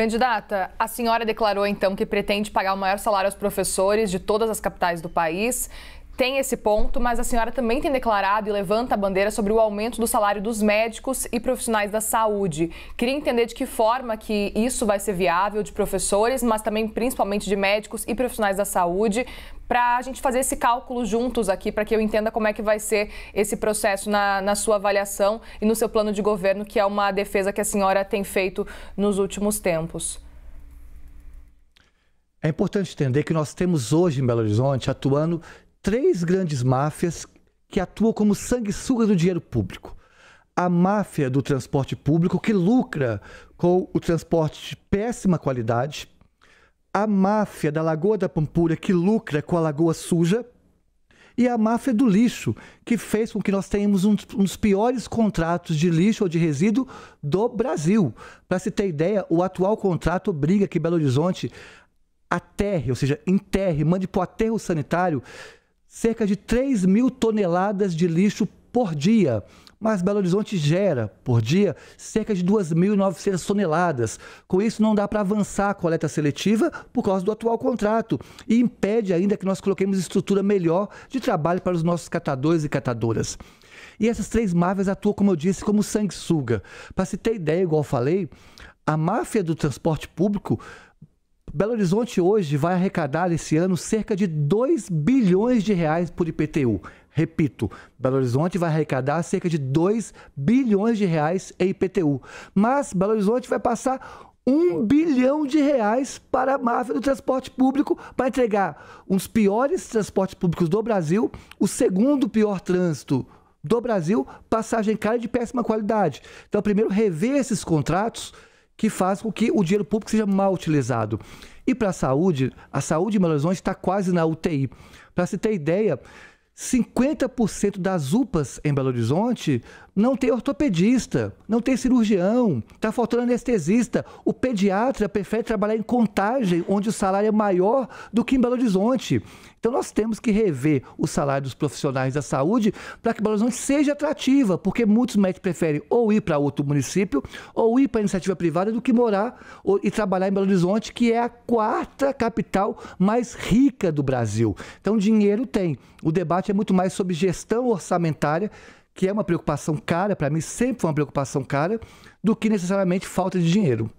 Candidata, a senhora declarou então que pretende pagar o maior salário aos professores de todas as capitais do país tem esse ponto, mas a senhora também tem declarado e levanta a bandeira sobre o aumento do salário dos médicos e profissionais da saúde. Queria entender de que forma que isso vai ser viável de professores, mas também principalmente de médicos e profissionais da saúde, para a gente fazer esse cálculo juntos aqui, para que eu entenda como é que vai ser esse processo na, na sua avaliação e no seu plano de governo, que é uma defesa que a senhora tem feito nos últimos tempos. É importante entender que nós temos hoje em Belo Horizonte atuando três grandes máfias que atuam como sanguessuga do dinheiro público. A máfia do transporte público, que lucra com o transporte de péssima qualidade. A máfia da Lagoa da Pampulha, que lucra com a Lagoa Suja. E a máfia do lixo, que fez com que nós tenhamos um, um dos piores contratos de lixo ou de resíduo do Brasil. Para se ter ideia, o atual contrato obriga que Belo Horizonte aterre, ou seja, enterre, mande para o aterro sanitário cerca de 3 mil toneladas de lixo por dia. Mas Belo Horizonte gera, por dia, cerca de 2.900 toneladas. Com isso, não dá para avançar a coleta seletiva por causa do atual contrato e impede ainda que nós coloquemos estrutura melhor de trabalho para os nossos catadores e catadoras. E essas três máfias atuam, como eu disse, como sanguessuga. Para se ter ideia, igual falei, a máfia do transporte público Belo Horizonte hoje vai arrecadar esse ano cerca de 2 bilhões de reais por IPTU. Repito, Belo Horizonte vai arrecadar cerca de 2 bilhões de reais em IPTU. Mas Belo Horizonte vai passar 1 bilhão de reais para a máfia do transporte público para entregar um dos piores transportes públicos do Brasil, o segundo pior trânsito do Brasil, passagem cara de péssima qualidade. Então, primeiro, rever esses contratos que faz com que o dinheiro público seja mal utilizado. E para a saúde, a saúde em Belo Horizonte está quase na UTI. Para se ter ideia, 50% das UPAs em Belo Horizonte não tem ortopedista, não tem cirurgião, está faltando anestesista. O pediatra prefere trabalhar em contagem, onde o salário é maior do que em Belo Horizonte. Então nós temos que rever o salário dos profissionais da saúde para que Belo Horizonte seja atrativa, porque muitos médicos preferem ou ir para outro município ou ir para iniciativa privada do que morar ou, e trabalhar em Belo Horizonte, que é a quarta capital mais rica do Brasil. Então dinheiro tem. O debate é muito mais sobre gestão orçamentária, que é uma preocupação cara, para mim sempre foi uma preocupação cara, do que necessariamente falta de dinheiro.